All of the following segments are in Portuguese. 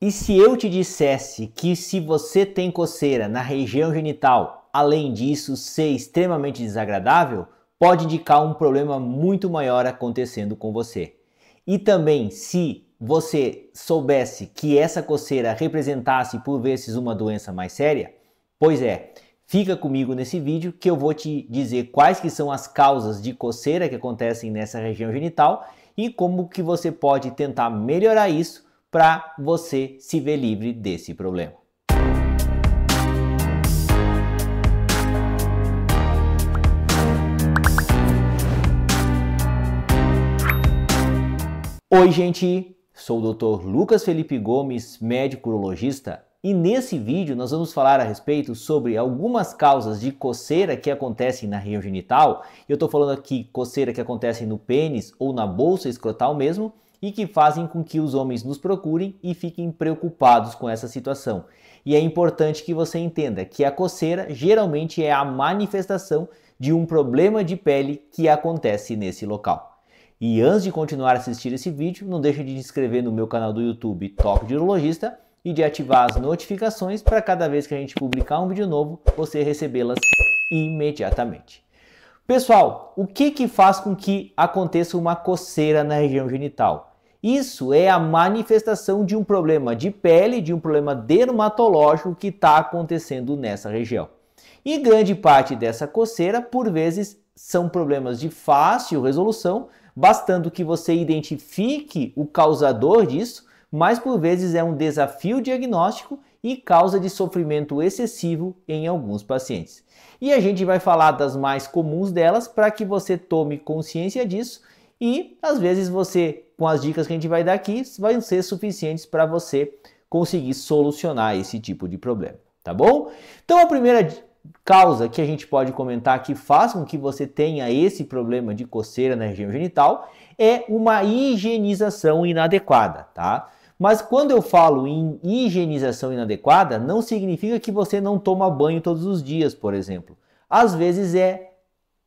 E se eu te dissesse que se você tem coceira na região genital, além disso ser extremamente desagradável, pode indicar um problema muito maior acontecendo com você. E também, se você soubesse que essa coceira representasse por vezes uma doença mais séria, pois é, fica comigo nesse vídeo que eu vou te dizer quais que são as causas de coceira que acontecem nessa região genital e como que você pode tentar melhorar isso para você se ver livre desse problema. Oi, gente! Sou o Dr. Lucas Felipe Gomes, médico urologista, e nesse vídeo nós vamos falar a respeito sobre algumas causas de coceira que acontecem na região genital. Eu estou falando aqui coceira que acontece no pênis ou na bolsa escrotal mesmo, e que fazem com que os homens nos procurem e fiquem preocupados com essa situação. E é importante que você entenda que a coceira geralmente é a manifestação de um problema de pele que acontece nesse local. E antes de continuar a assistir esse vídeo, não deixe de se inscrever no meu canal do YouTube Top de Urologista e de ativar as notificações para cada vez que a gente publicar um vídeo novo, você recebê-las imediatamente. Pessoal, o que, que faz com que aconteça uma coceira na região genital? Isso é a manifestação de um problema de pele, de um problema dermatológico que está acontecendo nessa região. E grande parte dessa coceira, por vezes, são problemas de fácil resolução, bastando que você identifique o causador disso, mas por vezes é um desafio diagnóstico e causa de sofrimento excessivo em alguns pacientes. E a gente vai falar das mais comuns delas para que você tome consciência disso e às vezes você com as dicas que a gente vai dar aqui, vão ser suficientes para você conseguir solucionar esse tipo de problema, tá bom? Então a primeira causa que a gente pode comentar que faz com que você tenha esse problema de coceira na região genital é uma higienização inadequada, tá? Mas quando eu falo em higienização inadequada, não significa que você não toma banho todos os dias, por exemplo. Às vezes é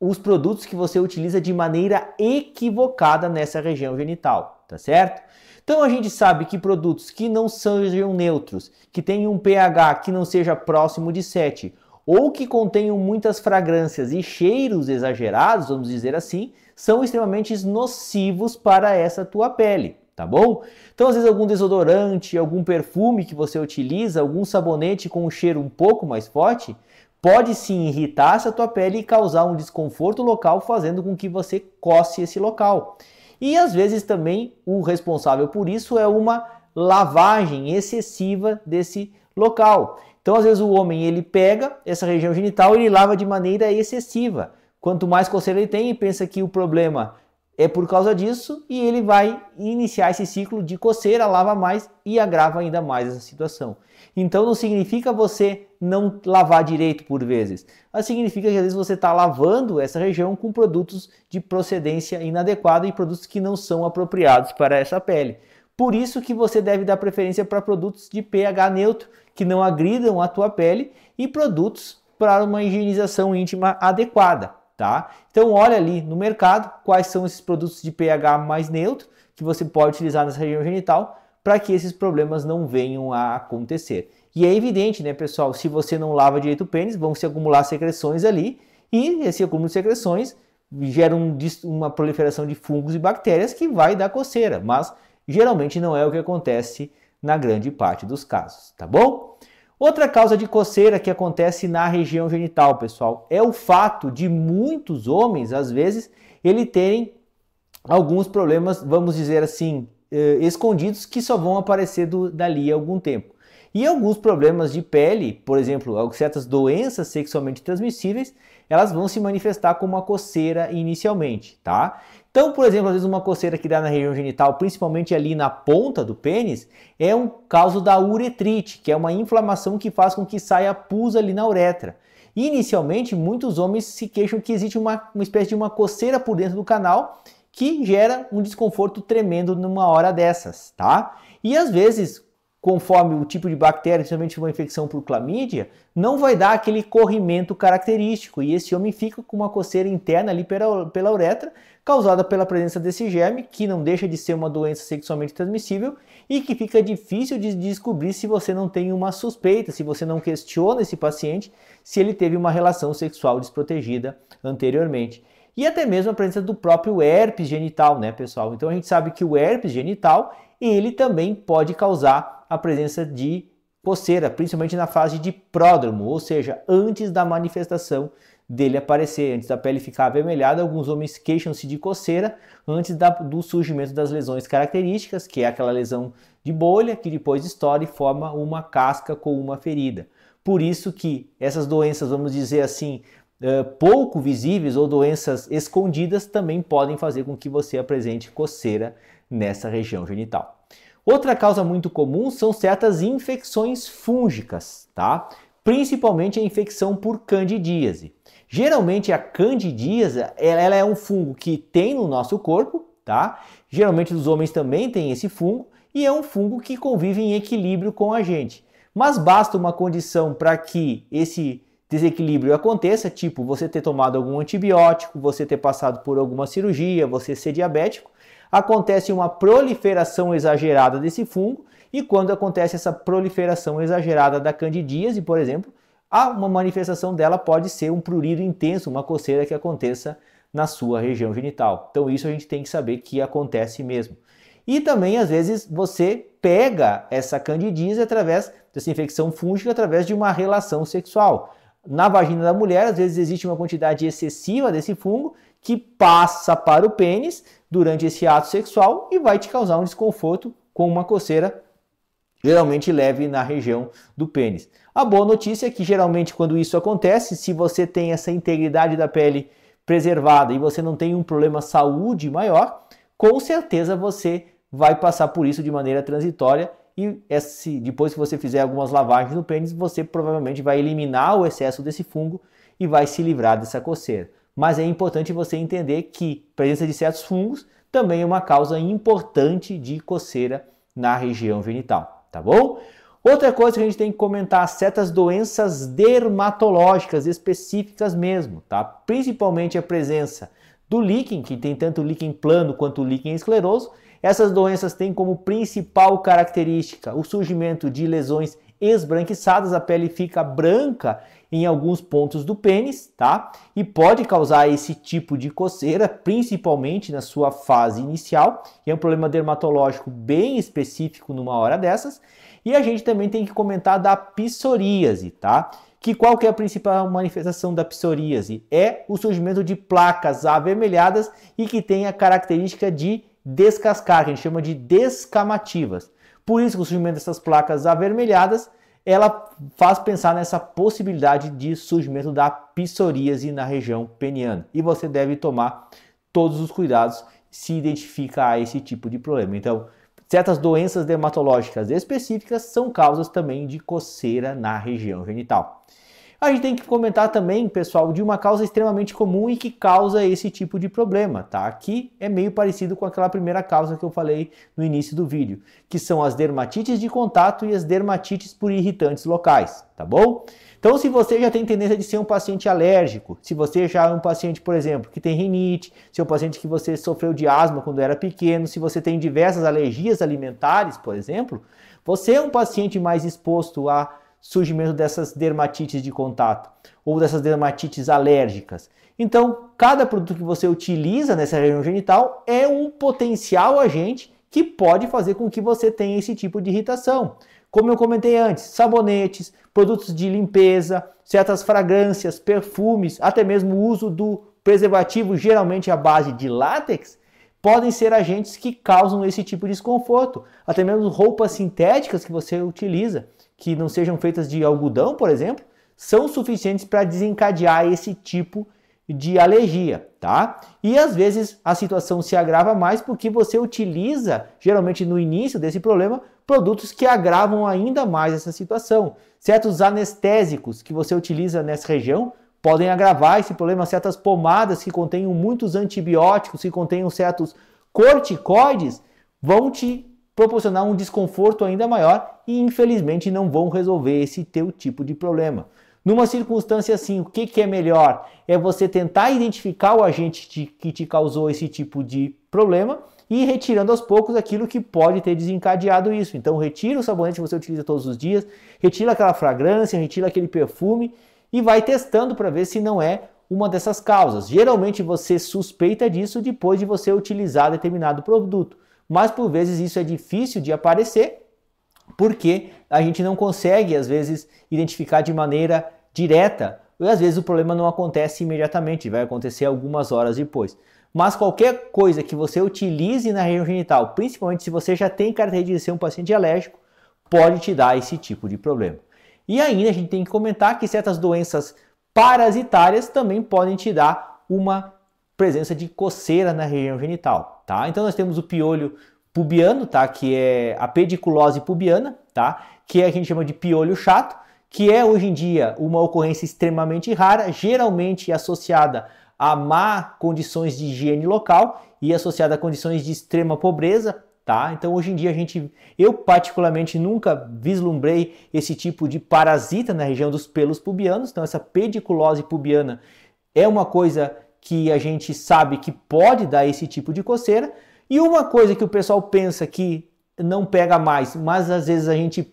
os produtos que você utiliza de maneira equivocada nessa região genital, tá certo? Então a gente sabe que produtos que não sejam neutros, que tenham um pH que não seja próximo de 7, ou que contenham muitas fragrâncias e cheiros exagerados, vamos dizer assim, são extremamente nocivos para essa tua pele, tá bom? Então às vezes algum desodorante, algum perfume que você utiliza, algum sabonete com um cheiro um pouco mais forte, pode sim irritar essa tua pele e causar um desconforto local, fazendo com que você coce esse local. E às vezes também o responsável por isso é uma lavagem excessiva desse local. Então, às vezes o homem ele pega essa região genital e ele lava de maneira excessiva. Quanto mais coceira ele tem, e pensa que o problema é por causa disso e ele vai iniciar esse ciclo de coceira, lava mais e agrava ainda mais essa situação. Então, não significa você não lavar direito por vezes. Mas significa que às vezes você está lavando essa região com produtos de procedência inadequada e produtos que não são apropriados para essa pele. Por isso que você deve dar preferência para produtos de pH neutro, que não agridam a tua pele, e produtos para uma higienização íntima adequada, tá? Então olha ali no mercado quais são esses produtos de pH mais neutro que você pode utilizar nessa região genital para que esses problemas não venham a acontecer. E é evidente, né, pessoal, se você não lava direito o pênis, vão se acumular secreções ali, e esse acúmulo de secreções gera um, uma proliferação de fungos e bactérias que vai dar coceira, mas geralmente não é o que acontece na grande parte dos casos, tá bom? Outra causa de coceira que acontece na região genital, pessoal, é o fato de muitos homens, às vezes, ele terem alguns problemas, vamos dizer assim, eh, escondidos que só vão aparecer do, dali a algum tempo. E alguns problemas de pele, por exemplo, certas doenças sexualmente transmissíveis, elas vão se manifestar como uma coceira inicialmente, tá? Então, por exemplo, às vezes uma coceira que dá na região genital, principalmente ali na ponta do pênis, é um caso da uretrite, que é uma inflamação que faz com que saia pus ali na uretra. E, inicialmente, muitos homens se queixam que existe uma, uma espécie de uma coceira por dentro do canal que gera um desconforto tremendo numa hora dessas, tá? E às vezes, conforme o tipo de bactéria, principalmente uma infecção por clamídia, não vai dar aquele corrimento característico e esse homem fica com uma coceira interna ali pela, pela uretra, causada pela presença desse germe, que não deixa de ser uma doença sexualmente transmissível e que fica difícil de descobrir se você não tem uma suspeita, se você não questiona esse paciente se ele teve uma relação sexual desprotegida anteriormente. E até mesmo a presença do próprio herpes genital, né, pessoal? Então a gente sabe que o herpes genital, ele também pode causar a presença de coceira, principalmente na fase de pródromo, ou seja, antes da manifestação dele aparecer, antes da pele ficar avermelhada, alguns homens queixam-se de coceira antes da, do surgimento das lesões características, que é aquela lesão de bolha que depois estoura e forma uma casca com uma ferida. Por isso que essas doenças, vamos dizer assim, eh, pouco visíveis ou doenças escondidas também podem fazer com que você apresente coceira nessa região genital. Outra causa muito comum são certas infecções fúngicas, tá? Principalmente a infecção por candidíase. Geralmente a candidíase, ela é um fungo que tem no nosso corpo, tá? Geralmente os homens também têm esse fungo e é um fungo que convive em equilíbrio com a gente. Mas basta uma condição para que esse desequilíbrio aconteça, tipo você ter tomado algum antibiótico, você ter passado por alguma cirurgia, você ser diabético, acontece uma proliferação exagerada desse fungo e quando acontece essa proliferação exagerada da candidíase, por exemplo, há uma manifestação dela pode ser um prurido intenso, uma coceira que aconteça na sua região genital. Então isso a gente tem que saber que acontece mesmo. E também às vezes você pega essa candidíase através dessa infecção fúngica através de uma relação sexual. Na vagina da mulher, às vezes existe uma quantidade excessiva desse fungo que passa para o pênis durante esse ato sexual e vai te causar um desconforto com uma coceira geralmente leve na região do pênis. A boa notícia é que geralmente quando isso acontece, se você tem essa integridade da pele preservada e você não tem um problema saúde maior, com certeza você vai passar por isso de maneira transitória e esse, depois que você fizer algumas lavagens no pênis, você provavelmente vai eliminar o excesso desse fungo e vai se livrar dessa coceira mas é importante você entender que a presença de certos fungos também é uma causa importante de coceira na região genital, tá bom? Outra coisa que a gente tem que comentar, certas doenças dermatológicas específicas mesmo, tá? Principalmente a presença do líquen, que tem tanto líquen plano quanto líquen escleroso. Essas doenças têm como principal característica o surgimento de lesões esbranquiçadas, a pele fica branca em alguns pontos do pênis, tá? E pode causar esse tipo de coceira, principalmente na sua fase inicial, e é um problema dermatológico bem específico numa hora dessas. E a gente também tem que comentar da psoríase, tá? Que qual que é a principal manifestação da psoríase? É o surgimento de placas avermelhadas e que tem a característica de descascar, que a gente chama de descamativas. Por isso que o surgimento dessas placas avermelhadas, ela faz pensar nessa possibilidade de surgimento da psoríase na região peniana. E você deve tomar todos os cuidados se identifica a esse tipo de problema. Então, certas doenças dermatológicas específicas são causas também de coceira na região genital. A gente tem que comentar também, pessoal, de uma causa extremamente comum e que causa esse tipo de problema, tá? Que é meio parecido com aquela primeira causa que eu falei no início do vídeo, que são as dermatites de contato e as dermatites por irritantes locais, tá bom? Então, se você já tem tendência de ser um paciente alérgico, se você já é um paciente, por exemplo, que tem rinite, se é um paciente que você sofreu de asma quando era pequeno, se você tem diversas alergias alimentares, por exemplo, você é um paciente mais exposto a surgimento dessas dermatites de contato ou dessas dermatites alérgicas. Então, cada produto que você utiliza nessa região genital é um potencial agente que pode fazer com que você tenha esse tipo de irritação. Como eu comentei antes, sabonetes, produtos de limpeza, certas fragrâncias, perfumes, até mesmo o uso do preservativo, geralmente à base de látex, podem ser agentes que causam esse tipo de desconforto. Até mesmo roupas sintéticas que você utiliza que não sejam feitas de algodão, por exemplo, são suficientes para desencadear esse tipo de alergia, tá? E às vezes a situação se agrava mais porque você utiliza, geralmente no início desse problema, produtos que agravam ainda mais essa situação. Certos anestésicos que você utiliza nessa região podem agravar esse problema, certas pomadas que contenham muitos antibióticos, que contenham certos corticoides, vão te proporcionar um desconforto ainda maior e infelizmente não vão resolver esse teu tipo de problema. Numa circunstância assim, o que, que é melhor? É você tentar identificar o agente de, que te causou esse tipo de problema e ir retirando aos poucos aquilo que pode ter desencadeado isso. Então, retira o sabonete que você utiliza todos os dias, retira aquela fragrância, retira aquele perfume e vai testando para ver se não é uma dessas causas. Geralmente você suspeita disso depois de você utilizar determinado produto mas por vezes isso é difícil de aparecer porque a gente não consegue, às vezes, identificar de maneira direta e às vezes o problema não acontece imediatamente, vai acontecer algumas horas depois. Mas qualquer coisa que você utilize na região genital, principalmente se você já tem característica de ser um paciente alérgico, pode te dar esse tipo de problema. E ainda a gente tem que comentar que certas doenças parasitárias também podem te dar uma presença de coceira na região genital tá? Então nós temos o piolho pubiano, tá? Que é a pediculose pubiana, tá? Que é a gente chama de piolho chato, que é hoje em dia uma ocorrência extremamente rara, geralmente associada a má condições de higiene local e associada a condições de extrema pobreza, tá? Então hoje em dia a gente, eu particularmente nunca vislumbrei esse tipo de parasita na região dos pelos pubianos, então essa pediculose pubiana é uma coisa que a gente sabe que pode dar esse tipo de coceira. E uma coisa que o pessoal pensa que não pega mais, mas às vezes a gente,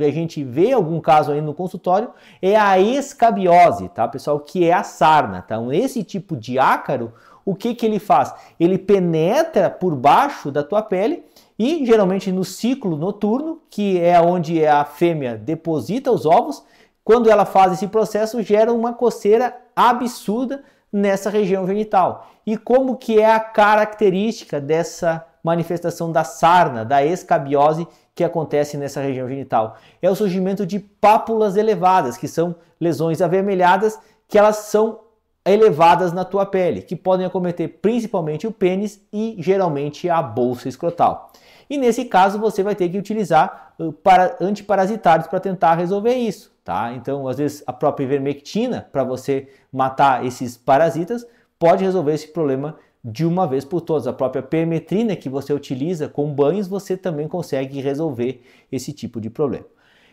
a gente vê algum caso aí no consultório, é a escabiose, tá, pessoal? Que é a sarna. Tá? Então, esse tipo de ácaro, o que, que ele faz? Ele penetra por baixo da tua pele e geralmente no ciclo noturno, que é onde a fêmea deposita os ovos, quando ela faz esse processo, gera uma coceira absurda nessa região genital. E como que é a característica dessa manifestação da sarna, da escabiose que acontece nessa região genital? É o surgimento de pápulas elevadas, que são lesões avermelhadas que elas são elevadas na tua pele, que podem acometer principalmente o pênis e geralmente a bolsa escrotal. E nesse caso você vai ter que utilizar para antiparasitários para tentar resolver isso, tá? Então, às vezes a própria ivermectina para você matar esses parasitas pode resolver esse problema de uma vez por todas. A própria permetrina que você utiliza com banhos, você também consegue resolver esse tipo de problema.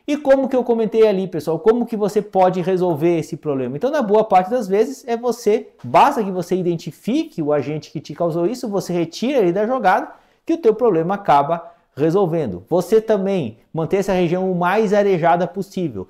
E como que eu comentei ali, pessoal, como que você pode resolver esse problema? Então, na boa parte das vezes, é você, basta que você identifique o agente que te causou isso, você retira ele da jogada que o teu problema acaba resolvendo. Você também manter essa região o mais arejada possível.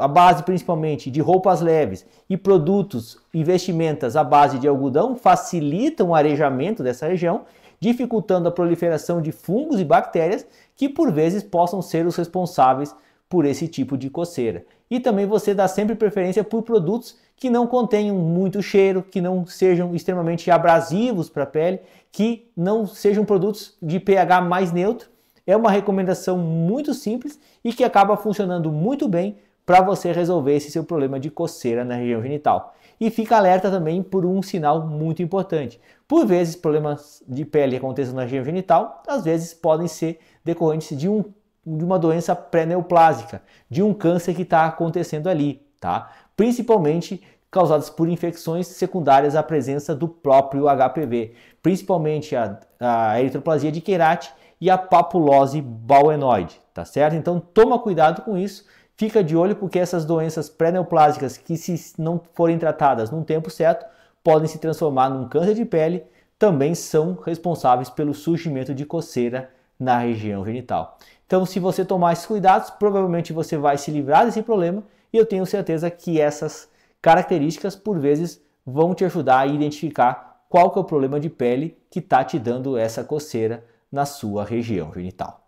A base principalmente de roupas leves e produtos e vestimentas à base de algodão facilitam o arejamento dessa região, dificultando a proliferação de fungos e bactérias que por vezes possam ser os responsáveis por esse tipo de coceira. E também você dá sempre preferência por produtos que não contenham muito cheiro, que não sejam extremamente abrasivos para a pele, que não sejam produtos de pH mais neutro. É uma recomendação muito simples e que acaba funcionando muito bem para você resolver esse seu problema de coceira na região genital. E fica alerta também por um sinal muito importante. Por vezes, problemas de pele acontecem na região genital, às vezes podem ser decorrentes de, um, de uma doença pré-neoplásica, de um câncer que está acontecendo ali, tá? principalmente causadas por infecções secundárias à presença do próprio HPV, principalmente a, a eritroplasia de Kerat e a papulose balenoide, tá certo? Então toma cuidado com isso, fica de olho porque essas doenças pré-neoplásicas que se não forem tratadas num tempo certo, podem se transformar num câncer de pele, também são responsáveis pelo surgimento de coceira na região genital. Então, se você tomar esses cuidados, provavelmente você vai se livrar desse problema e eu tenho certeza que essas características, por vezes, vão te ajudar a identificar qual que é o problema de pele que está te dando essa coceira na sua região genital.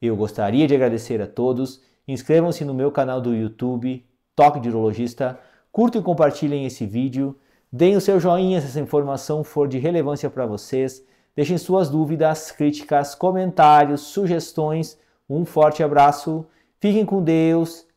Eu gostaria de agradecer a todos. Inscrevam-se no meu canal do YouTube, Toque de Urologista. Curtam e compartilhem esse vídeo. Deem o seu joinha se essa informação for de relevância para vocês. Deixem suas dúvidas, críticas, comentários, sugestões. Um forte abraço. Fiquem com Deus